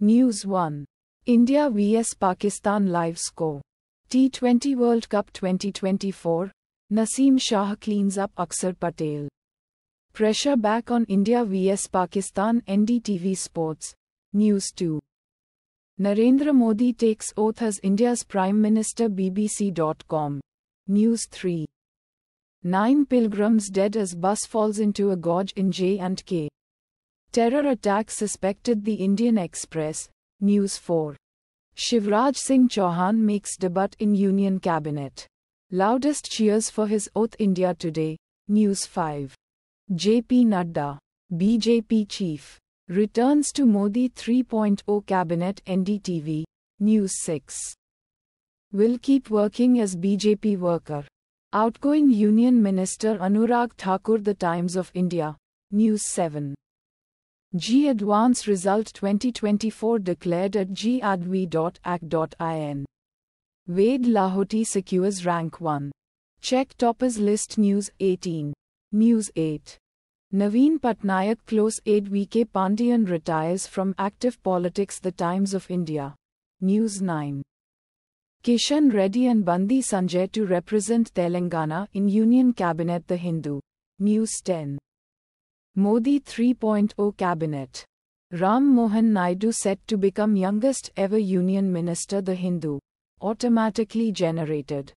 News 1. India vs Pakistan live score. T20 World Cup 2024. Nasim Shah cleans up Aksar Patel. Pressure back on India vs Pakistan NDTV Sports. News 2. Narendra Modi takes oath as India's Prime Minister BBC.com. News 3. Nine pilgrims dead as bus falls into a gorge in J&K. Terror attack suspected the Indian Express, News 4. Shivraj Singh Chauhan makes debut in Union Cabinet. Loudest cheers for his oath India Today, News 5. JP Nadda, BJP chief, returns to Modi 3.0 cabinet NDTV, News 6. Will keep working as BJP worker. Outgoing Union Minister Anurag Thakur The Times of India, News 7. G Advance Result 2024 declared at gadv.ac.in. Wade Lahoti secures rank 1. Check toppers list News 18. News 8. Naveen Patnaik close aide VK Pandian retires from active politics The Times of India. News 9. Kishan Reddy and Bandi Sanjay to represent Telangana in Union Cabinet The Hindu. News 10. Modi 3.0 Cabinet Ram Mohan Naidu set to become youngest ever union minister The Hindu automatically generated